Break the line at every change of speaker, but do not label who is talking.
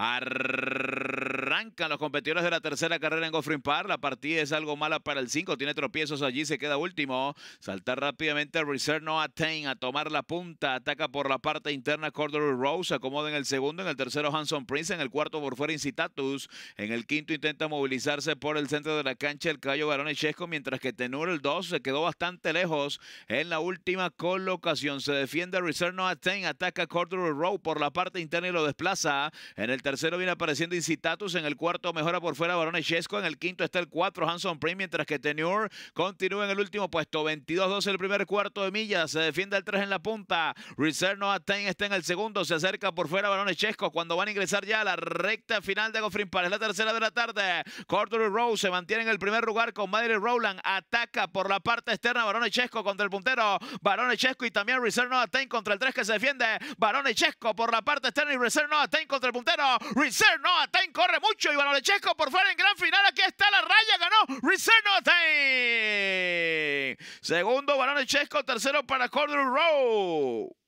あら los competidores de la tercera carrera en Goffrin Park. La partida es algo mala para el 5. Tiene tropiezos allí, se queda último. salta rápidamente Reserve No Attain a tomar la punta. Ataca por la parte interna Cordero Rose. Acomoda en el segundo. En el tercero Hanson Prince. En el cuarto por fuera Incitatus. En el quinto intenta movilizarse por el centro de la cancha el caballo Barone Chesco. Mientras que Tenur el 2 se quedó bastante lejos en la última colocación. Se defiende Reserve No Attain. Ataca Cordero Rose por la parte interna y lo desplaza. En el tercero viene apareciendo Incitatus. En el cuarto cuarto mejora por fuera Barón Chesco. En el quinto está el 4 Hanson Prim, mientras que Tenure continúa en el último puesto. 22-12 el primer cuarto de millas. Se defiende el 3 en la punta. Reserve Atain está en el segundo. Se acerca por fuera Barón Chesco cuando van a ingresar ya a la recta final de Goffrin para Es la tercera de la tarde. Corduroy Rose se mantiene en el primer lugar con Madrid Rowland. Ataca por la parte externa Barón Chesco contra el puntero
Barón Chesco y también Reserve Atain contra el 3 que se defiende. Barón Chesco por la parte externa y Reserve contra el puntero. Reserve Atain corre muy y Baronechesco por fuera en gran final. Aquí está la raya, ganó
Rizenote. Segundo Baronechesco. tercero para Cordero